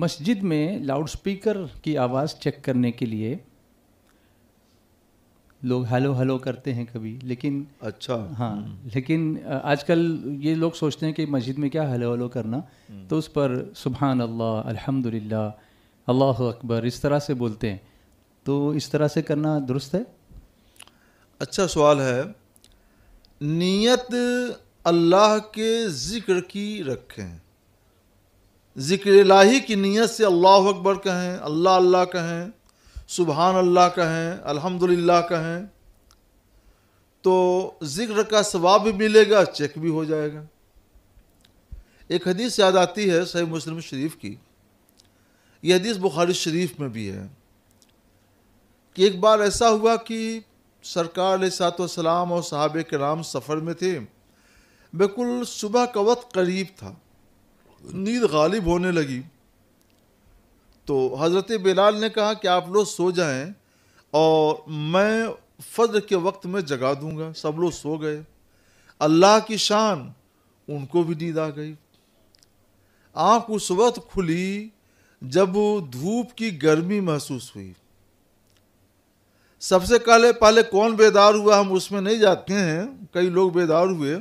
मस्जिद में लाउडस्पीकर की आवाज़ चेक करने के लिए लोग हेलो हेलो करते हैं कभी लेकिन अच्छा हाँ लेकिन आजकल ये लोग सोचते हैं कि मस्जिद में क्या हेलो हेलो करना हम्म। तो उस पर सुबहान अल्लाह अल्हम्दुलिल्लाह अल्लाह अकबर इस तरह से बोलते हैं तो इस तरह से करना दुरुस्त है अच्छा सवाल है नीयत अल्लाह के ज़िक्र की रखें ज़िक्र लाही की नीयत से अल्लाह अकबर कहें अल्लाह अल्लाह कहें सुबहान अल्लाह कहें अल्हम्दुलिल्लाह कहें तो ज़िक्र का सवाब भी मिलेगा चेक भी हो जाएगा एक हदीस याद आती है सही मुस्लिम शरीफ की यह हदीस बुखारी शरीफ में भी है कि एक बार ऐसा हुआ कि सरकार सातम और साहब के नाम सफ़र में थे बिल्कुल सुबह का वक्त करीब था नींद गालिब होने लगी तो हज़रत बिलाल ने कहा कि आप लोग सो जाएं और मैं फज्र के वक्त में जगा दूंगा सब लोग सो गए अल्लाह की शान उनको भी नींद आ गई आँख उस वक्त खुली जब धूप की गर्मी महसूस हुई सबसे पहले पहले कौन बेदार हुआ हम उसमें नहीं जाते हैं कई लोग बेदार हुए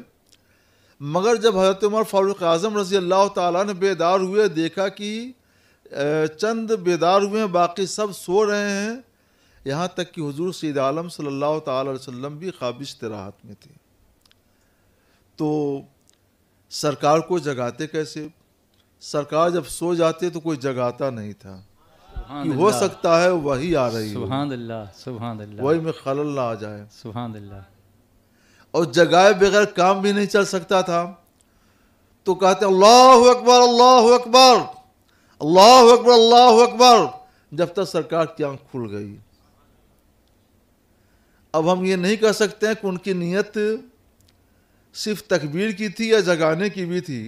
मगर जब हज़रत उमर फ़ारूक आज़म रज़ी अल्लाह तेदार बेदार हुए देखा कि चंद बेदार हुए हैं बाकी सब सो रहे हैं यहाँ तक कि हजूर सैद आलम सल्ला अलैहि भी ख्वाबिश तराहत में थे तो सरकार को जगाते कैसे सरकार जब सो जाते तो कोई जगाता नहीं था कि हो सकता है वही आ रही सुबह वही में खलल ना आ जाए सुबह और जगाए बगैर काम भी नहीं चल सकता था तो कहते अल्लाह अकबर अल्लाह अकबर अल्लाह अकबर अल्लाह अकबर जब तक सरकार की आंख खुल गई अब हम ये नहीं कह सकते हैं कि उनकी नीयत सिर्फ तकबीर की थी या जगाने की भी थी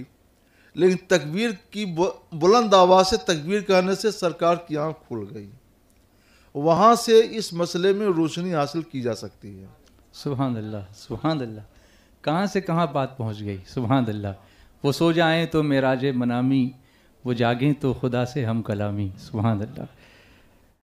लेकिन तकबीर की बुलंद आवाज़ से तकबीर कहने से सरकार की आंख खुल गई वहाँ से इस मसले में रोशनी हासिल की जा सकती है सुबहान अल्लाह सुबहान अल्लाह कहाँ से कहाँ बात पहुँच गई सुबहान अल्लाह वो सो जाएँ तो मेराज मनामी वो जागें तो खुदा से हम कलामी सुबहान अल्लाह